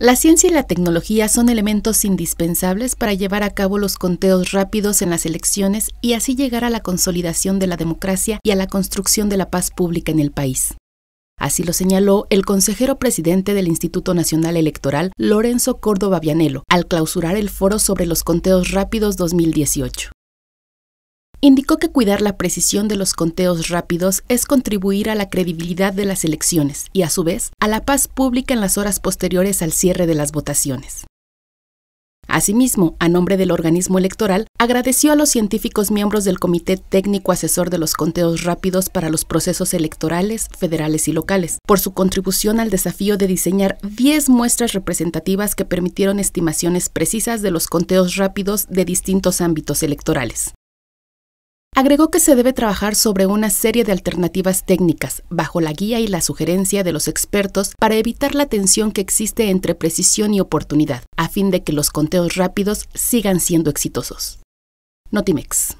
La ciencia y la tecnología son elementos indispensables para llevar a cabo los conteos rápidos en las elecciones y así llegar a la consolidación de la democracia y a la construcción de la paz pública en el país. Así lo señaló el consejero presidente del Instituto Nacional Electoral, Lorenzo Córdoba Vianelo, al clausurar el foro sobre los conteos rápidos 2018. Indicó que cuidar la precisión de los conteos rápidos es contribuir a la credibilidad de las elecciones y, a su vez, a la paz pública en las horas posteriores al cierre de las votaciones. Asimismo, a nombre del organismo electoral, agradeció a los científicos miembros del Comité Técnico Asesor de los Conteos Rápidos para los Procesos Electorales, Federales y Locales, por su contribución al desafío de diseñar 10 muestras representativas que permitieron estimaciones precisas de los conteos rápidos de distintos ámbitos electorales. Agregó que se debe trabajar sobre una serie de alternativas técnicas, bajo la guía y la sugerencia de los expertos, para evitar la tensión que existe entre precisión y oportunidad, a fin de que los conteos rápidos sigan siendo exitosos. Notimex.